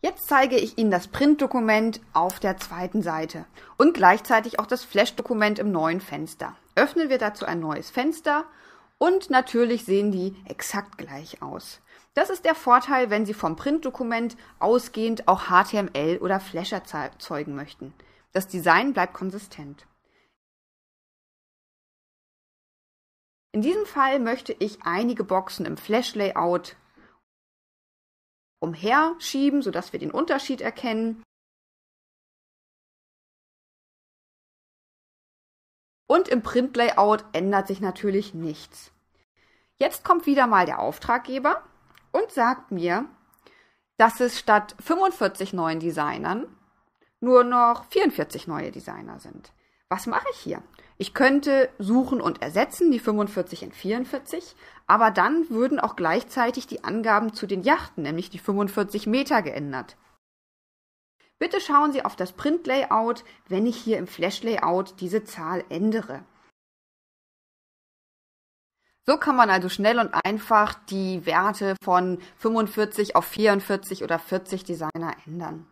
Jetzt zeige ich Ihnen das Printdokument auf der zweiten Seite und gleichzeitig auch das Flash-Dokument im neuen Fenster. Öffnen wir dazu ein neues Fenster und natürlich sehen die exakt gleich aus. Das ist der Vorteil, wenn Sie vom Printdokument ausgehend auch HTML oder Flash erzeugen möchten. Das Design bleibt konsistent. In diesem Fall möchte ich einige Boxen im Flash-Layout umherschieben, sodass wir den Unterschied erkennen. Und im Printlayout ändert sich natürlich nichts. Jetzt kommt wieder mal der Auftraggeber und sagt mir, dass es statt 45 neuen Designern nur noch 44 neue Designer sind was mache ich hier? Ich könnte suchen und ersetzen, die 45 in 44, aber dann würden auch gleichzeitig die Angaben zu den Yachten, nämlich die 45 Meter, geändert. Bitte schauen Sie auf das Print-Layout, wenn ich hier im Flash-Layout diese Zahl ändere. So kann man also schnell und einfach die Werte von 45 auf 44 oder 40 Designer ändern.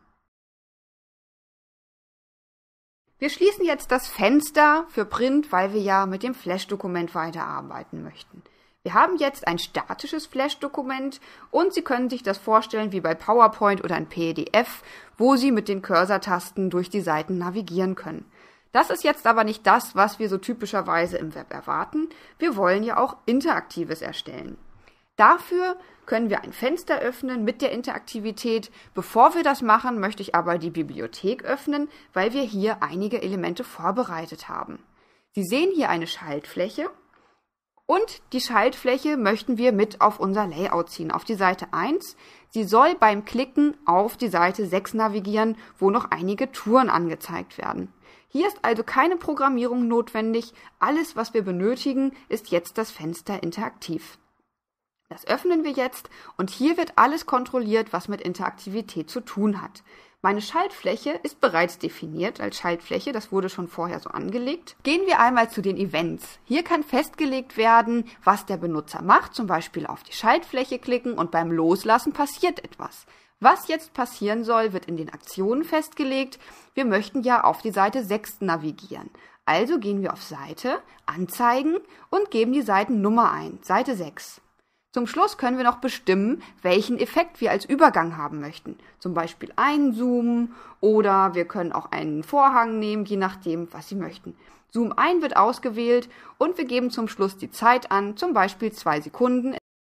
Wir schließen jetzt das Fenster für Print, weil wir ja mit dem Flash-Dokument weiterarbeiten möchten. Wir haben jetzt ein statisches Flash-Dokument und Sie können sich das vorstellen wie bei PowerPoint oder ein PDF, wo Sie mit den Cursor-Tasten durch die Seiten navigieren können. Das ist jetzt aber nicht das, was wir so typischerweise im Web erwarten. Wir wollen ja auch Interaktives erstellen. Dafür können wir ein Fenster öffnen mit der Interaktivität. Bevor wir das machen, möchte ich aber die Bibliothek öffnen, weil wir hier einige Elemente vorbereitet haben. Sie sehen hier eine Schaltfläche und die Schaltfläche möchten wir mit auf unser Layout ziehen, auf die Seite 1. Sie soll beim Klicken auf die Seite 6 navigieren, wo noch einige Touren angezeigt werden. Hier ist also keine Programmierung notwendig. Alles, was wir benötigen, ist jetzt das Fenster interaktiv. Das öffnen wir jetzt und hier wird alles kontrolliert, was mit Interaktivität zu tun hat. Meine Schaltfläche ist bereits definiert als Schaltfläche, das wurde schon vorher so angelegt. Gehen wir einmal zu den Events. Hier kann festgelegt werden, was der Benutzer macht, zum Beispiel auf die Schaltfläche klicken und beim Loslassen passiert etwas. Was jetzt passieren soll, wird in den Aktionen festgelegt. Wir möchten ja auf die Seite 6 navigieren. Also gehen wir auf Seite, Anzeigen und geben die Seitennummer ein, Seite 6. Zum Schluss können wir noch bestimmen, welchen Effekt wir als Übergang haben möchten. Zum Beispiel einzoomen oder wir können auch einen Vorhang nehmen, je nachdem, was Sie möchten. Zoom ein wird ausgewählt und wir geben zum Schluss die Zeit an, zum Beispiel zwei Sekunden.